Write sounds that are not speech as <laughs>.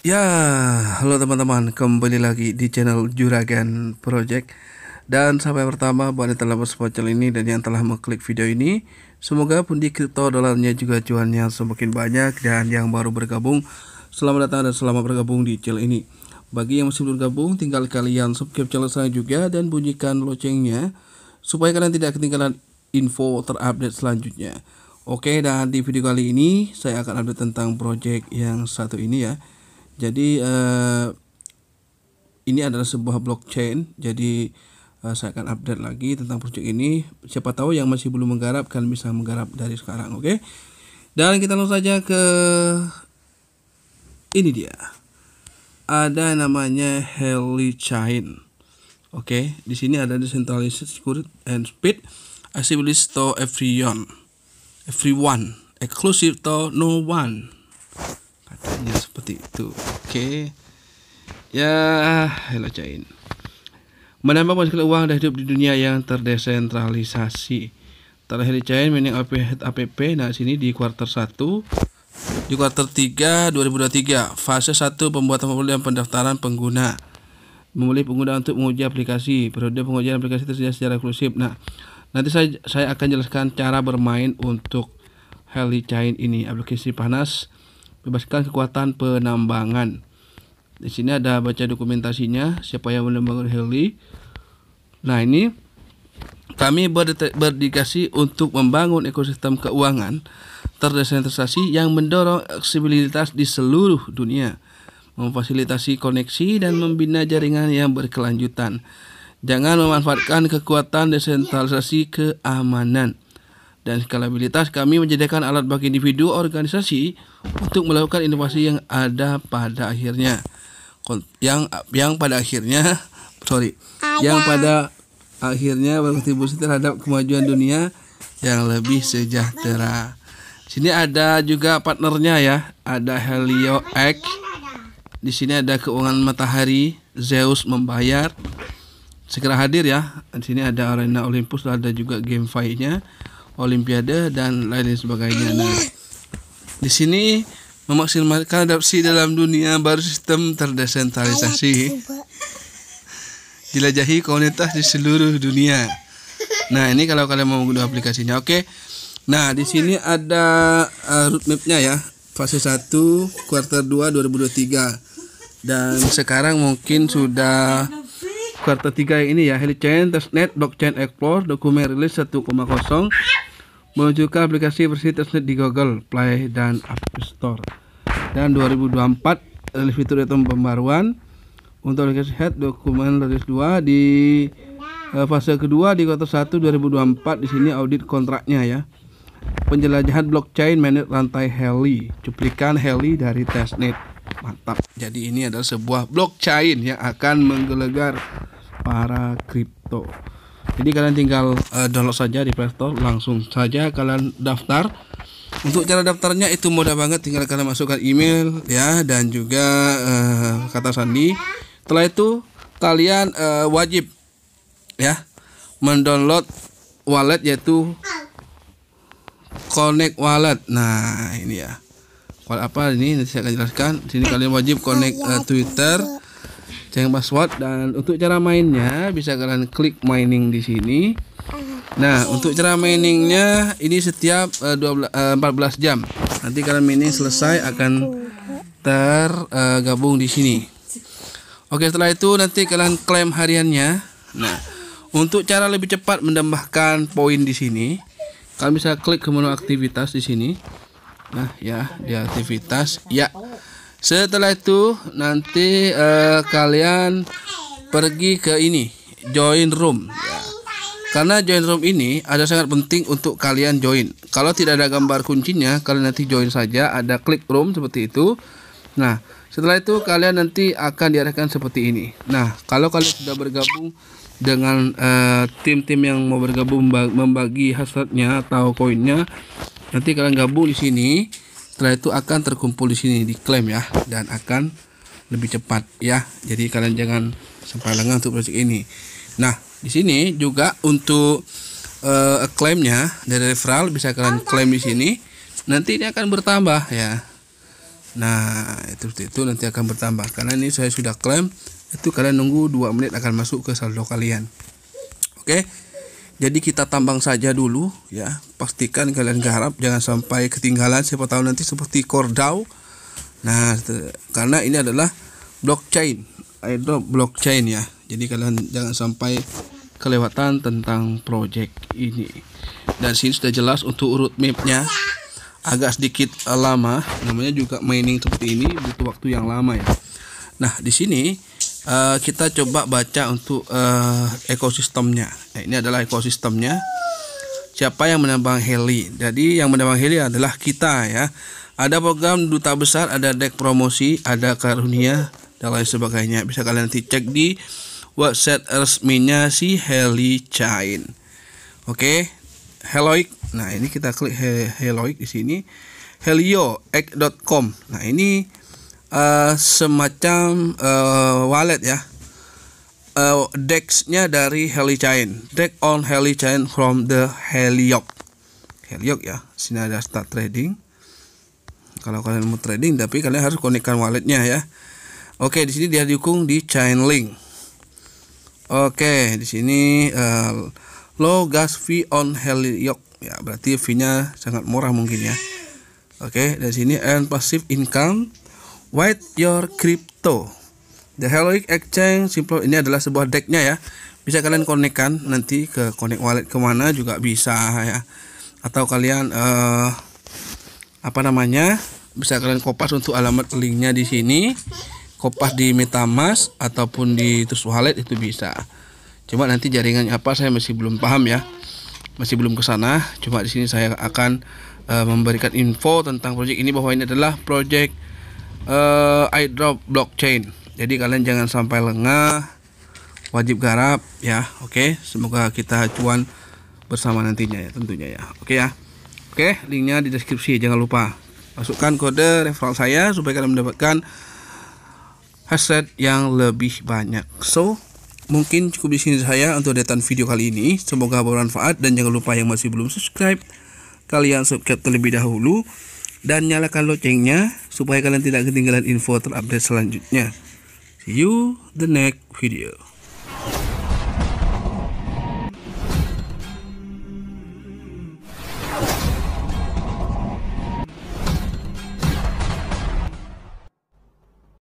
Ya, halo teman-teman, kembali lagi di channel Juragan Project Dan sampai pertama buat yang telah channel ini dan yang telah mengklik video ini Semoga pun di kripto dolarnya juga cuannya semakin banyak Dan yang baru bergabung, selamat datang dan selamat bergabung di channel ini Bagi yang masih belum gabung tinggal kalian subscribe channel saya juga dan bunyikan loncengnya Supaya kalian tidak ketinggalan info terupdate selanjutnya Oke, dan di video kali ini saya akan update tentang project yang satu ini ya jadi uh, ini adalah sebuah blockchain. Jadi uh, saya akan update lagi tentang project ini. Siapa tahu yang masih belum menggarap kan bisa menggarap dari sekarang, oke? Okay? Dan kita langsung saja ke ini dia. Ada namanya Heli Chain. Oke, okay? di sini ada decentralized security and speed accessible to everyone. Everyone, exclusive to no one. Katanya seperti itu oke okay. ya hello cain menambah masalah uang dan hidup di dunia yang terdesentralisasi terakhir cain mining APP, APP nah sini di kuarter 1 di kuarter 3 2023 fase 1 pembuatan pemulihan pendaftaran pengguna memilih pengguna untuk menguji aplikasi periode pengujian aplikasi tersedia secara eksklusif nah nanti saya saya akan jelaskan cara bermain untuk Heli Chain ini aplikasi panas bebaskan kekuatan penambangan. Di sini ada baca dokumentasinya siapa yang membangun heli. Nah ini kami berdedikasi untuk membangun ekosistem keuangan terdesentralisasi yang mendorong aksesibilitas di seluruh dunia, memfasilitasi koneksi dan membina jaringan yang berkelanjutan. Jangan memanfaatkan kekuatan desentralisasi keamanan dan skalabilitas, kami menjadikan alat bagi individu organisasi untuk melakukan inovasi yang ada pada akhirnya yang yang pada akhirnya <laughs> sorry Ayah. yang pada akhirnya berkontribusi terhadap kemajuan dunia yang lebih sejahtera. Sini ada juga partnernya ya, ada Helio X. Di sini ada keuangan matahari, Zeus membayar. Segera hadir ya. Di sini ada Arena Olympus, ada juga game nya olimpiade dan lain sebagainya. Nah, di sini memaksimalkan adaptasi dalam dunia baru sistem terdesentralisasi. Jelajahi komunitas di seluruh dunia. Nah, ini kalau kalian mau menggunakan aplikasinya, oke. Okay. Nah, di sini ada uh, roadmapnya ya. Fase 1 quarter 2 2023. Dan sekarang mungkin sudah kuartal 3 ini ya, Helichain, Testnet, Blockchain Explore, dokumen rilis 1.0 meluncurkan aplikasi versi tersebut di Google Play dan App Store. Dan 2024 rilis fitur itu pembaruan untuk aplikasi Head dokumen rilis 2 di uh, fase kedua di kota 1 2024 di sini audit kontraknya ya. Penjelajahan blockchain manage rantai Heli, cuplikan Heli dari testnet. Mantap. Jadi ini adalah sebuah blockchain yang akan menggelegar para kripto jadi kalian tinggal uh, download saja di playstore langsung saja kalian daftar untuk cara daftarnya itu mudah banget tinggal kalian masukkan email ya dan juga uh, kata sandi setelah itu kalian uh, wajib ya mendownload wallet yaitu connect wallet nah ini ya wallet apa ini saya akan jelaskan sini kalian wajib connect uh, twitter Jangan password dan untuk cara mainnya bisa kalian klik mining di sini. Nah, untuk cara miningnya ini setiap uh, 12 uh, 14 jam. Nanti kalian mining selesai akan tergabung eh, uh, di sini. Oke, setelah itu nanti kalian klaim hariannya. Nah, untuk cara lebih cepat menambahkan poin di sini, kalian bisa klik ke menu aktivitas di sini. Nah, ya, di aktivitas ya setelah itu nanti uh, kalian pergi ke ini join room ya. Karena join room ini ada sangat penting untuk kalian join. Kalau tidak ada gambar kuncinya, kalian nanti join saja. Ada klik room seperti itu. Nah, setelah itu kalian nanti akan diarahkan seperti ini. Nah, kalau kalian sudah bergabung dengan eh, tim-tim uh, yang mau bergabung membagi hasratnya atau koinnya, nanti kalian gabung di sini setelah itu akan terkumpul di sini diklaim ya dan akan lebih cepat ya jadi kalian jangan sampai lengah untuk proyek ini nah di sini juga untuk uh, klaimnya dari referral bisa kalian klaim di sini nanti ini akan bertambah ya nah itu itu nanti akan bertambah karena ini saya sudah klaim itu kalian nunggu dua menit akan masuk ke saldo kalian oke okay? jadi kita tambang saja dulu ya pastikan kalian garap jangan sampai ketinggalan siapa tahu nanti seperti kordau nah karena ini adalah blockchain itu blockchain ya jadi kalian jangan sampai kelewatan tentang project ini dan sini sudah jelas untuk urut mapnya agak sedikit eh, lama namanya juga mining seperti ini butuh waktu yang lama ya nah di sini uh, kita coba baca untuk uh, ekosistemnya Nah, ini adalah ekosistemnya. Siapa yang menambang heli? Jadi yang menambang heli adalah kita ya. Ada program duta besar, ada dek promosi, ada karunia dan lain sebagainya. Bisa kalian nanti cek di website resminya si Heli Chain. Oke, Heloik. Nah, ini kita klik He Heloic di sini. Helioek.com. Nah, ini uh, semacam uh, wallet ya uh, dexnya dari helichain deck on helichain from the heliok heliok ya sini ada start trading kalau kalian mau trading tapi kalian harus konekkan walletnya ya oke di sini dia dukung di chainlink oke di sini uh, low gas fee on heliok ya berarti fee nya sangat murah mungkin ya oke dari sini earn passive income white your crypto The Heroic Exchange Simple ini adalah sebuah decknya ya. Bisa kalian konekkan nanti ke connect wallet kemana juga bisa ya. Atau kalian uh, apa namanya bisa kalian kopas untuk alamat linknya di sini, kopas di MetaMask ataupun di Trust Wallet itu bisa. Cuma nanti jaringannya apa saya masih belum paham ya, masih belum ke sana. Cuma di sini saya akan uh, memberikan info tentang proyek ini bahwa ini adalah proyek uh, eh, iDrop blockchain jadi kalian jangan sampai lengah wajib garap ya oke semoga kita cuan bersama nantinya ya tentunya ya oke ya oke linknya di deskripsi jangan lupa masukkan kode referral saya supaya kalian mendapatkan headset yang lebih banyak so mungkin cukup di sini saya untuk datang video kali ini semoga bermanfaat dan jangan lupa yang masih belum subscribe kalian subscribe terlebih dahulu dan nyalakan loncengnya supaya kalian tidak ketinggalan info terupdate selanjutnya See you the next video.